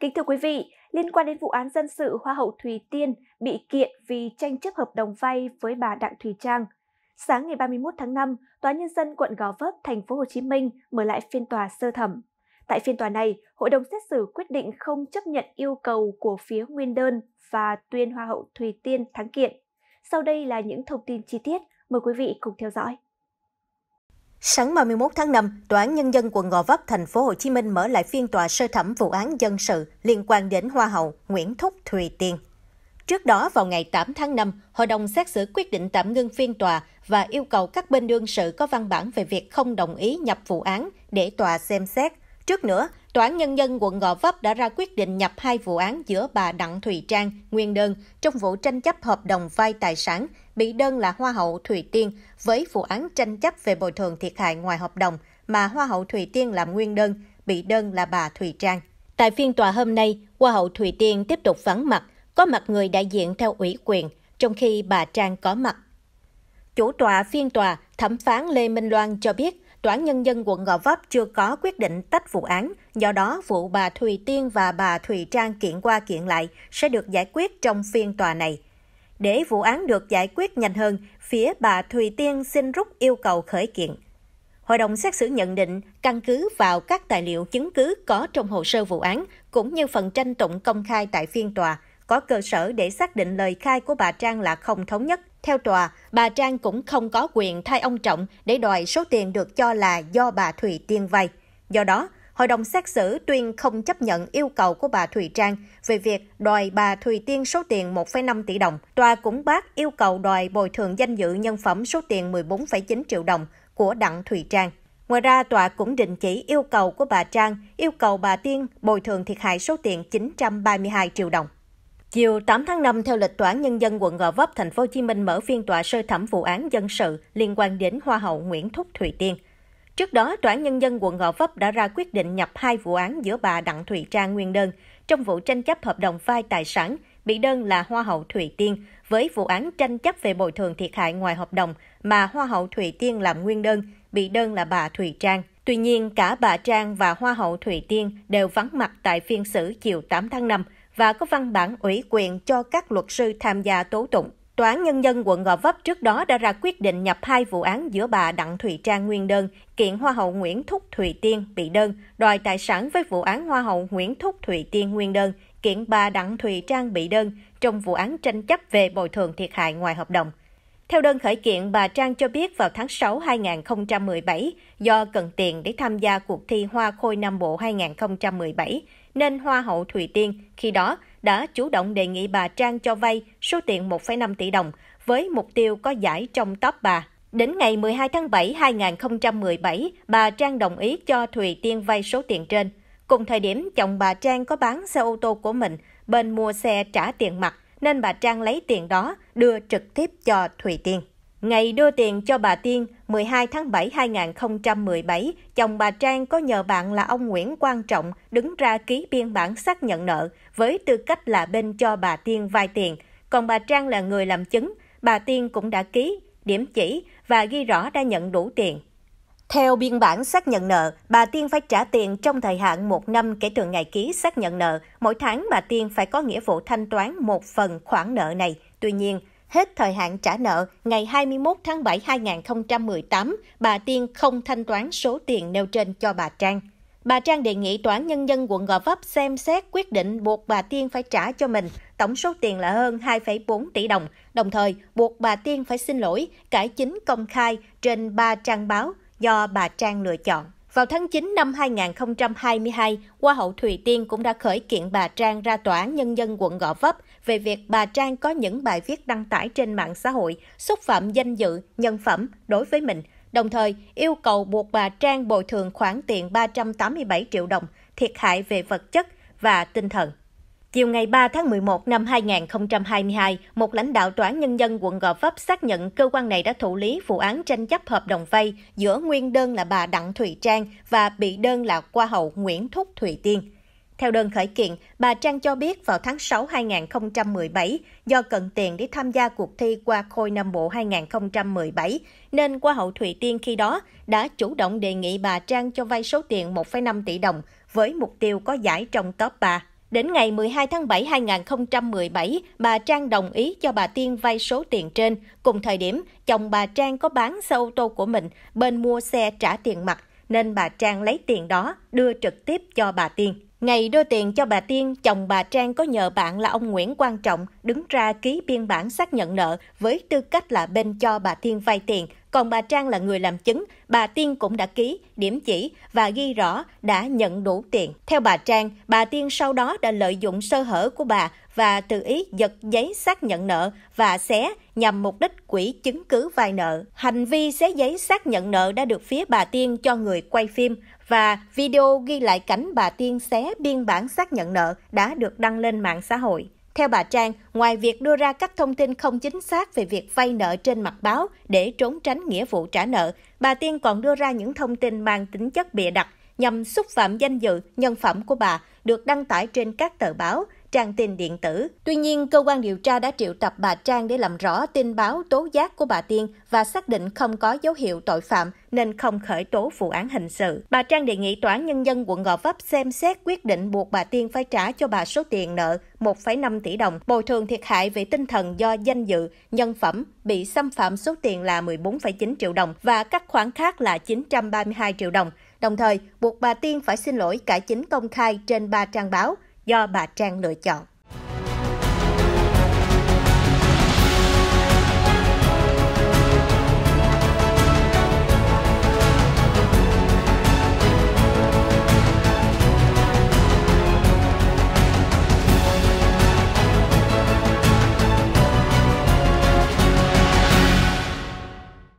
Kính thưa quý vị, liên quan đến vụ án dân sự Hoa hậu Thùy Tiên bị kiện vì tranh chấp hợp đồng vay với bà Đặng Thùy Trang. Sáng ngày 31 tháng 5, Tòa Nhân dân quận Gò Vấp, thành phố Hồ Chí Minh mở lại phiên tòa sơ thẩm. Tại phiên tòa này, hội đồng xét xử quyết định không chấp nhận yêu cầu của phía nguyên đơn và tuyên Hoa hậu Thùy Tiên thắng kiện. Sau đây là những thông tin chi tiết, mời quý vị cùng theo dõi. Sáng 31 tháng 5, Tòa án Nhân dân quận Gò Vấp, thành phố Hồ Chí Minh mở lại phiên tòa sơ thẩm vụ án dân sự liên quan đến Hoa hậu Nguyễn Thúc Thùy Tiên. Trước đó, vào ngày 8 tháng 5, Hội đồng xét xử quyết định tạm ngưng phiên tòa và yêu cầu các bên đương sự có văn bản về việc không đồng ý nhập vụ án để tòa xem xét. Trước nữa, Tòa án Nhân dân quận Gò Vấp đã ra quyết định nhập hai vụ án giữa bà Đặng Thùy Trang, nguyên đơn, trong vụ tranh chấp hợp đồng vay tài sản, bị đơn là Hoa hậu Thùy Tiên, với vụ án tranh chấp về bồi thường thiệt hại ngoài hợp đồng mà Hoa hậu Thùy Tiên làm nguyên đơn, bị đơn là bà Thùy Trang. Tại phiên tòa hôm nay, Hoa hậu Thùy Tiên tiếp tục vắng mặt, có mặt người đại diện theo ủy quyền, trong khi bà Trang có mặt. Chủ tòa phiên tòa, thẩm phán Lê Minh Loan cho biết Tòa án Nhân dân quận Gò Vấp chưa có quyết định tách vụ án, do đó vụ bà Thùy Tiên và bà Thùy Trang kiện qua kiện lại sẽ được giải quyết trong phiên tòa này. Để vụ án được giải quyết nhanh hơn, phía bà Thùy Tiên xin rút yêu cầu khởi kiện. Hội đồng xét xử nhận định, căn cứ vào các tài liệu chứng cứ có trong hồ sơ vụ án, cũng như phần tranh tụng công khai tại phiên tòa, có cơ sở để xác định lời khai của bà Trang là không thống nhất. Theo tòa, bà Trang cũng không có quyền thay ông Trọng để đòi số tiền được cho là do bà Thủy Tiên vay. Do đó, Hội đồng xét xử tuyên không chấp nhận yêu cầu của bà Thủy Trang về việc đòi bà Thủy Tiên số tiền 1,5 tỷ đồng. Tòa cũng bác yêu cầu đòi bồi thường danh dự nhân phẩm số tiền 14,9 triệu đồng của Đặng Thủy Trang. Ngoài ra, tòa cũng đình chỉ yêu cầu của bà Trang, yêu cầu bà Tiên bồi thường thiệt hại số tiền 932 triệu đồng. Chiều 8 tháng 5 theo lịch Tòa án nhân dân quận Gò Vấp thành phố Hồ Chí Minh mở phiên tòa sơ thẩm vụ án dân sự liên quan đến hoa hậu Nguyễn Thúc thủy Tiên. Trước đó, Tòa án nhân dân quận Gò Vấp đã ra quyết định nhập hai vụ án giữa bà Đặng Thùy Trang nguyên đơn trong vụ tranh chấp hợp đồng vai tài sản, bị đơn là hoa hậu thủy Tiên với vụ án tranh chấp về bồi thường thiệt hại ngoài hợp đồng mà hoa hậu thủy Tiên làm nguyên đơn, bị đơn là bà Thùy Trang. Tuy nhiên, cả bà Trang và hoa hậu thủy Tiên đều vắng mặt tại phiên xử chiều 8 tháng 5 và có văn bản ủy quyền cho các luật sư tham gia tố tụng. Tòa án Nhân dân quận Gò Vấp trước đó đã ra quyết định nhập hai vụ án giữa bà Đặng Thùy Trang nguyên đơn, kiện Hoa hậu Nguyễn Thúc Thùy Tiên bị đơn, đòi tài sản với vụ án Hoa hậu Nguyễn Thúc Thùy Tiên nguyên đơn, kiện bà Đặng Thùy Trang bị đơn trong vụ án tranh chấp về bồi thường thiệt hại ngoài hợp đồng. Theo đơn khởi kiện, bà Trang cho biết vào tháng 6 2017, do cần tiền để tham gia cuộc thi Hoa Khôi Nam Bộ 2017, nên Hoa hậu Thùy Tiên khi đó đã chủ động đề nghị bà Trang cho vay số tiền 1,5 tỷ đồng với mục tiêu có giải trong top bà. Đến ngày 12 tháng 7 2017, bà Trang đồng ý cho Thùy Tiên vay số tiền trên. Cùng thời điểm chồng bà Trang có bán xe ô tô của mình, bên mua xe trả tiền mặt nên bà Trang lấy tiền đó đưa trực tiếp cho Thùy Tiên. Ngày đưa tiền cho bà Tiên, 12 tháng 7 2017, chồng bà Trang có nhờ bạn là ông Nguyễn Quang Trọng đứng ra ký biên bản xác nhận nợ với tư cách là bên cho bà Tiên vay tiền, còn bà Trang là người làm chứng, bà Tiên cũng đã ký, điểm chỉ và ghi rõ đã nhận đủ tiền. Theo biên bản xác nhận nợ, bà Tiên phải trả tiền trong thời hạn một năm kể từ ngày ký xác nhận nợ. Mỗi tháng bà Tiên phải có nghĩa vụ thanh toán một phần khoản nợ này. Tuy nhiên, Hết thời hạn trả nợ ngày 21 tháng 7 2018, bà Tiên không thanh toán số tiền nêu trên cho bà Trang. Bà Trang đề nghị Tòa án Nhân dân quận Gò Vấp xem xét quyết định buộc bà Tiên phải trả cho mình tổng số tiền là hơn 2,4 tỷ đồng, đồng thời buộc bà Tiên phải xin lỗi, cải chính công khai trên ba trang báo do bà Trang lựa chọn. Vào tháng 9 năm 2022, Hoa hậu Thùy Tiên cũng đã khởi kiện bà Trang ra tòa án nhân dân quận Gò Vấp về việc bà Trang có những bài viết đăng tải trên mạng xã hội xúc phạm danh dự, nhân phẩm đối với mình, đồng thời yêu cầu buộc bà Trang bồi thường khoản tiền 387 triệu đồng thiệt hại về vật chất và tinh thần. Chiều ngày 3 tháng 11 năm 2022, một lãnh đạo Tòa án Nhân dân quận Gò Vấp xác nhận cơ quan này đã thụ lý vụ án tranh chấp hợp đồng vay giữa nguyên đơn là bà Đặng Thùy Trang và bị đơn là qua hậu Nguyễn Thúc Thùy Tiên. Theo đơn khởi kiện, bà Trang cho biết vào tháng 6 2017, do cần tiền để tham gia cuộc thi qua khôi năm Bộ 2017, nên qua hậu Thùy Tiên khi đó đã chủ động đề nghị bà Trang cho vay số tiền 1,5 tỷ đồng với mục tiêu có giải trong top 3. Đến ngày 12 tháng 7 2017, bà Trang đồng ý cho bà Tiên vay số tiền trên. Cùng thời điểm, chồng bà Trang có bán xe ô tô của mình, bên mua xe trả tiền mặt, nên bà Trang lấy tiền đó đưa trực tiếp cho bà Tiên. Ngày đưa tiền cho bà Tiên, chồng bà Trang có nhờ bạn là ông Nguyễn Quang Trọng đứng ra ký biên bản xác nhận nợ với tư cách là bên cho bà Tiên vay tiền. Còn bà Trang là người làm chứng, bà Tiên cũng đã ký, điểm chỉ và ghi rõ đã nhận đủ tiền. Theo bà Trang, bà Tiên sau đó đã lợi dụng sơ hở của bà và tự ý giật giấy xác nhận nợ và xé nhằm mục đích quỹ chứng cứ vay nợ. Hành vi xé giấy xác nhận nợ đã được phía bà Tiên cho người quay phim và video ghi lại cảnh bà Tiên xé biên bản xác nhận nợ đã được đăng lên mạng xã hội. Theo bà Trang, ngoài việc đưa ra các thông tin không chính xác về việc vay nợ trên mặt báo để trốn tránh nghĩa vụ trả nợ, bà Tiên còn đưa ra những thông tin mang tính chất bịa đặt nhằm xúc phạm danh dự, nhân phẩm của bà được đăng tải trên các tờ báo, trang tin điện tử. Tuy nhiên, cơ quan điều tra đã triệu tập bà Trang để làm rõ tin báo tố giác của bà Tiên và xác định không có dấu hiệu tội phạm nên không khởi tố vụ án hình sự. Bà Trang đề nghị Tòa án Nhân dân quận Gò Vấp xem xét quyết định buộc bà Tiên phải trả cho bà số tiền nợ 1,5 tỷ đồng, bồi thường thiệt hại về tinh thần do danh dự, nhân phẩm, bị xâm phạm số tiền là 14,9 triệu đồng và các khoản khác là 932 triệu đồng. Đồng thời, buộc bà Tiên phải xin lỗi cả chính công khai trên ba trang báo – do bà Trang lựa chọn.